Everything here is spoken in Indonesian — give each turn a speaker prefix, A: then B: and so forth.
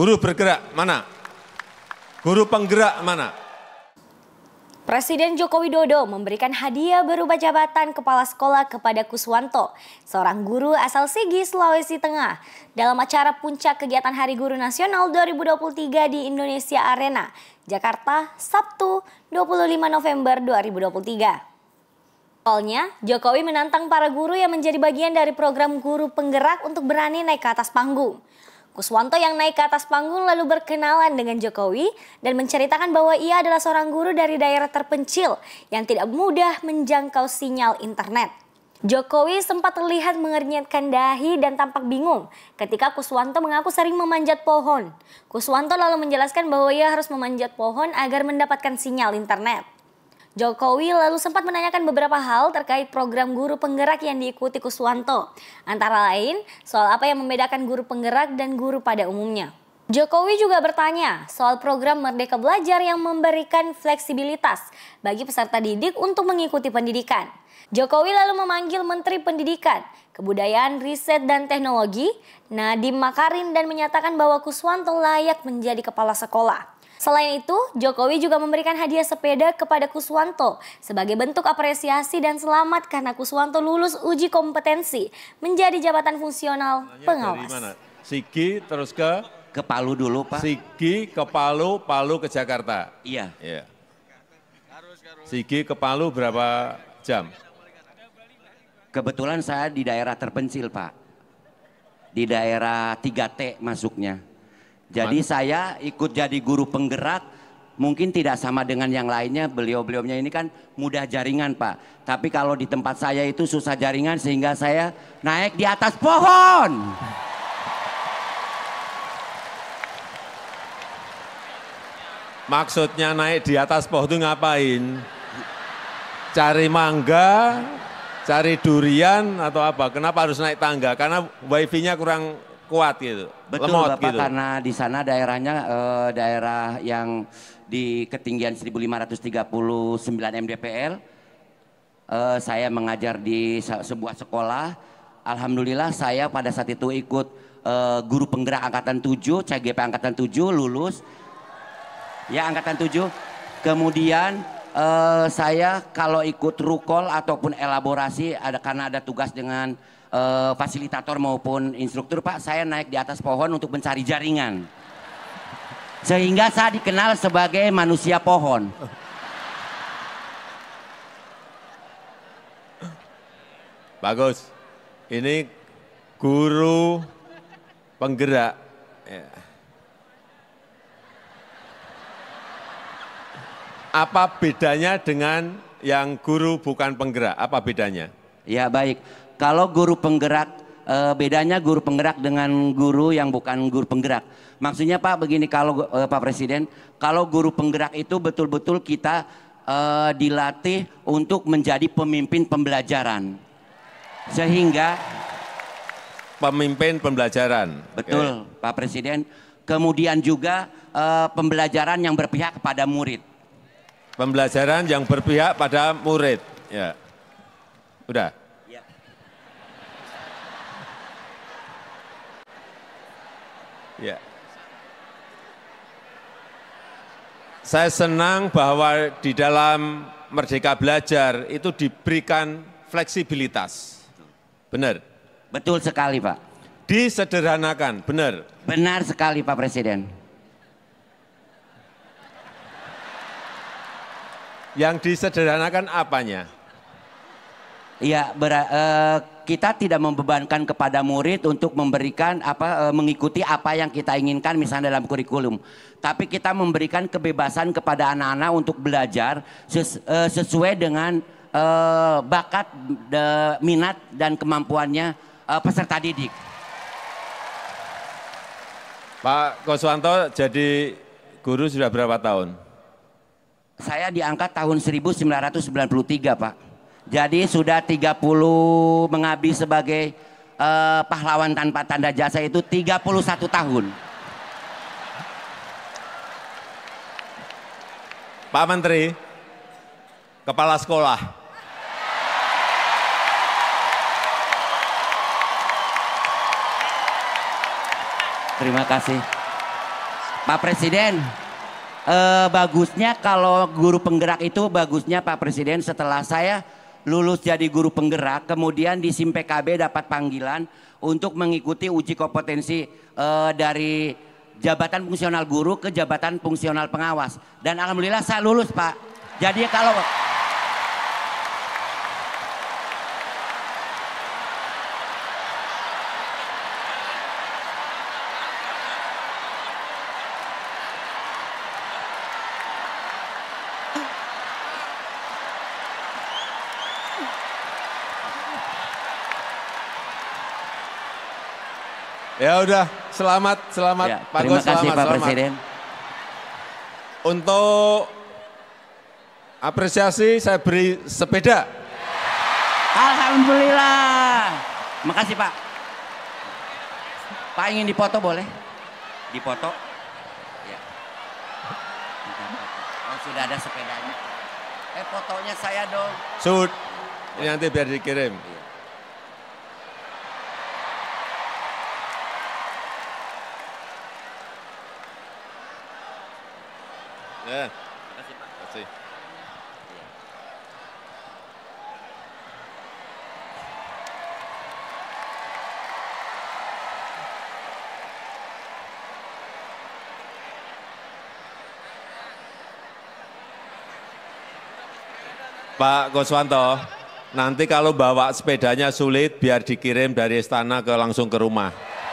A: Guru bergerak mana? Guru penggerak mana?
B: Presiden Joko Widodo memberikan hadiah berupa jabatan kepala sekolah kepada Kuswanto, seorang guru asal Sigi, Sulawesi Tengah, dalam acara puncak kegiatan Hari Guru Nasional 2023 di Indonesia Arena, Jakarta, Sabtu, 25 November 2023. Awalnya, Jokowi menantang para guru yang menjadi bagian dari program guru penggerak untuk berani naik ke atas panggung. Kuswanto yang naik ke atas panggung lalu berkenalan dengan Jokowi dan menceritakan bahwa ia adalah seorang guru dari daerah terpencil yang tidak mudah menjangkau sinyal internet. Jokowi sempat terlihat mengernyitkan dahi dan tampak bingung ketika Kuswanto mengaku sering memanjat pohon. Kuswanto lalu menjelaskan bahwa ia harus memanjat pohon agar mendapatkan sinyal internet. Jokowi lalu sempat menanyakan beberapa hal terkait program guru penggerak yang diikuti Kuswanto. Antara lain soal apa yang membedakan guru penggerak dan guru pada umumnya. Jokowi juga bertanya soal program Merdeka Belajar yang memberikan fleksibilitas bagi peserta didik untuk mengikuti pendidikan. Jokowi lalu memanggil Menteri Pendidikan, Kebudayaan, Riset, dan Teknologi, Nadiem Makarim, dan menyatakan bahwa Kuswanto layak menjadi kepala sekolah. Selain itu, Jokowi juga memberikan hadiah sepeda kepada Kuswanto sebagai bentuk apresiasi dan selamat karena Kuswanto lulus uji kompetensi menjadi jabatan fungsional nah, ya, pengawas. Dari mana?
C: Sigi terus ke ke Palu dulu
A: Pak. Sigi ke Palu, Palu ke Jakarta. Iya. Iya.
C: Sigi ke Palu berapa jam? Kebetulan saya di daerah terpencil Pak. Di daerah 3T masuknya. Jadi Man. saya ikut jadi guru penggerak mungkin tidak sama dengan yang lainnya beliau-beliaunya ini kan mudah jaringan Pak. Tapi kalau di tempat saya itu susah jaringan sehingga saya naik di atas pohon.
A: Maksudnya naik di atas pohon itu ngapain? Cari mangga, cari durian atau apa? Kenapa harus naik tangga? Karena wifi-nya kurang kuat gitu. Betul lemot, Bapak gitu. karena
C: di sana daerahnya eh, daerah yang di ketinggian 1539 mdpl. Eh, saya mengajar di sebuah sekolah. Alhamdulillah saya pada saat itu ikut eh, guru penggerak angkatan 7, CGP angkatan 7 lulus ya angkatan 7. Kemudian uh, saya kalau ikut rukol ataupun elaborasi ada karena ada tugas dengan uh, fasilitator maupun instruktur Pak, saya naik di atas pohon untuk mencari jaringan. Sehingga saya dikenal sebagai manusia pohon.
A: Bagus. Ini guru penggerak. Ya. Apa bedanya
C: dengan yang guru bukan penggerak? Apa bedanya? Ya baik, kalau guru penggerak eh, bedanya guru penggerak dengan guru yang bukan guru penggerak. Maksudnya Pak begini kalau eh, Pak Presiden, kalau guru penggerak itu betul-betul kita eh, dilatih untuk menjadi pemimpin pembelajaran. Sehingga pemimpin pembelajaran. Betul, okay. Pak Presiden. Kemudian juga pembelajaran yang berpihak kepada murid. Pembelajaran yang
A: berpihak pada murid. Ya. Udah. Ya. ya. Saya senang bahwa di dalam Merdeka Belajar itu diberikan fleksibilitas. Benar.
C: Betul sekali, Pak. Disederhanakan, benar. Benar sekali, Pak Presiden. Yang
A: disederhanakan apanya?
C: Iya, ber, uh, eh, kita tidak membebankan kepada murid untuk memberikan apa uh, mengikuti apa yang kita inginkan misalnya dalam kurikulum. Tapi kita memberikan kebebasan kepada anak-anak untuk belajar ses, uh, sesuai dengan uh, bakat, de, minat dan kemampuannya uh, peserta didik.
A: Pak Koswanto jadi guru sudah berapa tahun?
C: Saya diangkat tahun 1993, Pak. Jadi sudah 30 mengabdi sebagai uh, pahlawan tanpa tanda jasa itu 31 tahun. Pak Menteri,
A: kepala sekolah.
C: Terima kasih. Pak Presiden, eh, bagusnya kalau guru penggerak itu bagusnya Pak Presiden setelah saya lulus jadi guru penggerak, kemudian di SIM PKB dapat panggilan untuk mengikuti uji kompetensi eh, dari jabatan fungsional guru ke jabatan fungsional pengawas. Dan alhamdulillah saya lulus Pak. Jadi kalau
A: Ya udah, selamat, selamat. Ya, Pak terima Gus, kasih Pak selamat. Presiden. Untuk apresiasi
C: saya beri sepeda. Alhamdulillah. Makasih Pak. Pak ingin dipoto boleh? Dipoto? Ya. Oh, sudah ada sepedanya. Eh fotonya saya dong.
A: Sud. Ini nanti biar dikirim. Ya. Terima kasih iya. Pak. Goswanto, nanti kalau bawa sepedanya sulit biar dikirim dari istana ke langsung ke rumah.